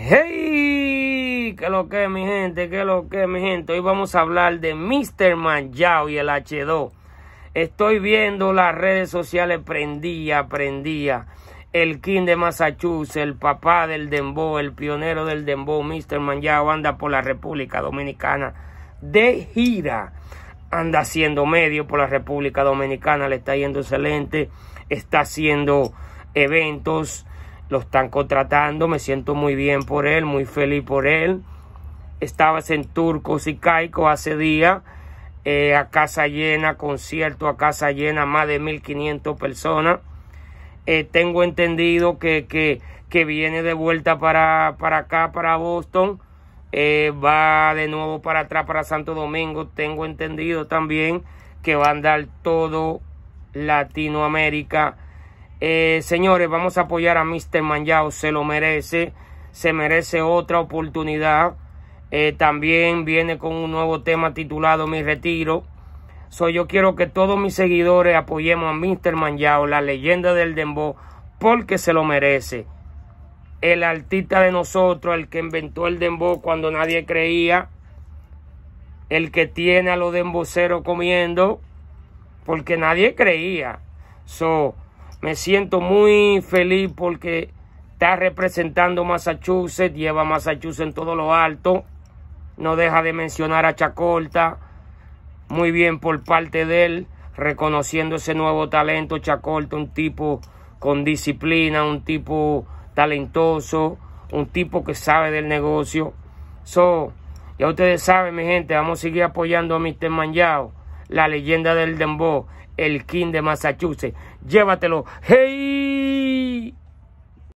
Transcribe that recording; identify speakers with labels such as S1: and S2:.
S1: ¡Hey! ¿Qué lo que, mi gente? ¿Qué lo que, mi gente? Hoy vamos a hablar de Mr. Manjao y el H2. Estoy viendo las redes sociales prendía, prendía. El King de Massachusetts, el papá del Dembow, el pionero del Dembow, Mr. Manjao, anda por la República Dominicana de gira. Anda haciendo medio por la República Dominicana, le está yendo excelente. Está haciendo eventos lo están contratando, me siento muy bien por él, muy feliz por él. Estabas en Turcos y Caico hace día, eh, a casa llena, concierto a casa llena, más de 1500 personas. Eh, tengo entendido que, que, que, viene de vuelta para, para acá, para Boston. Eh, va de nuevo para atrás, para Santo Domingo. Tengo entendido también que va a andar todo Latinoamérica eh, señores, vamos a apoyar a Mr. Manjao, se lo merece, se merece otra oportunidad. Eh, también viene con un nuevo tema titulado Mi Retiro. Soy yo quiero que todos mis seguidores apoyemos a Mr. Manjao, la leyenda del dembo porque se lo merece. El artista de nosotros, el que inventó el dembo cuando nadie creía, el que tiene a los demboceros comiendo, porque nadie creía. So, me siento muy feliz porque está representando Massachusetts, lleva a Massachusetts en todo lo alto. No deja de mencionar a Chacolta. Muy bien por parte de él, reconociendo ese nuevo talento. Chacolta, un tipo con disciplina, un tipo talentoso, un tipo que sabe del negocio. So, ya ustedes saben, mi gente, vamos a seguir apoyando a Mr. Manjao la leyenda del dembow, el king de Massachusetts. Llévatelo. ¡Hey!